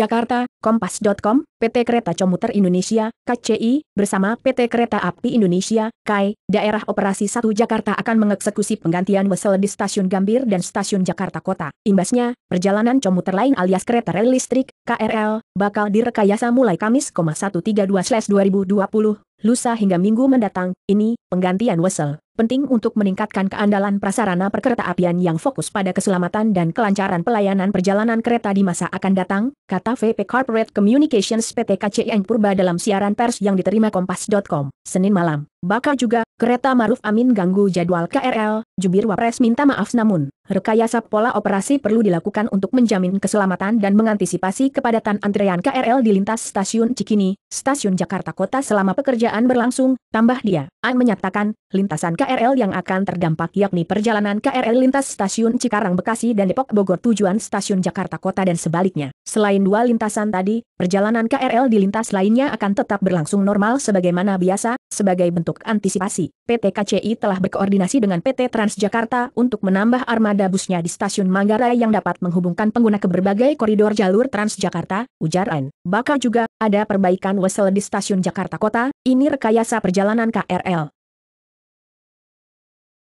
Jakarta, Kompas.com, PT Kereta Komuter Indonesia, KCI, bersama PT Kereta Api Indonesia, KAI, e Daerah Operasi 1 Jakarta akan mengeksekusi penggantian wesel di Stasiun Gambir dan Stasiun Jakarta Kota. Imbasnya, perjalanan komuter lain alias kereta rel listrik, KRL, bakal direkayasa mulai Kamis, 132/2020, lusa hingga Minggu mendatang. Ini penggantian wesel penting untuk meningkatkan keandalan prasarana perkereta yang fokus pada keselamatan dan kelancaran pelayanan perjalanan kereta di masa akan datang, kata VP Corporate Communications PT KCN Purba dalam siaran pers yang diterima Kompas.com, Senin malam. Bakal juga, kereta Maruf Amin ganggu jadwal KRL, jubir Wapres minta maaf namun, rekayasa pola operasi perlu dilakukan untuk menjamin keselamatan dan mengantisipasi kepadatan antrean KRL di lintas stasiun Cikini, stasiun Jakarta Kota selama pekerjaan berlangsung, tambah dia. An menyatakan, lintasan KRL yang akan terdampak yakni perjalanan KRL lintas stasiun Cikarang Bekasi dan Depok Bogor tujuan stasiun Jakarta Kota dan sebaliknya. Selain dua lintasan tadi, perjalanan KRL di lintas lainnya akan tetap berlangsung normal sebagaimana biasa, sebagai bentuk untuk antisipasi, PT KCI telah berkoordinasi dengan PT Transjakarta untuk menambah armada busnya di stasiun Manggarai yang dapat menghubungkan pengguna ke berbagai koridor jalur Transjakarta, ujar An. Bakal juga, ada perbaikan wesel di stasiun Jakarta Kota, ini rekayasa perjalanan KRL.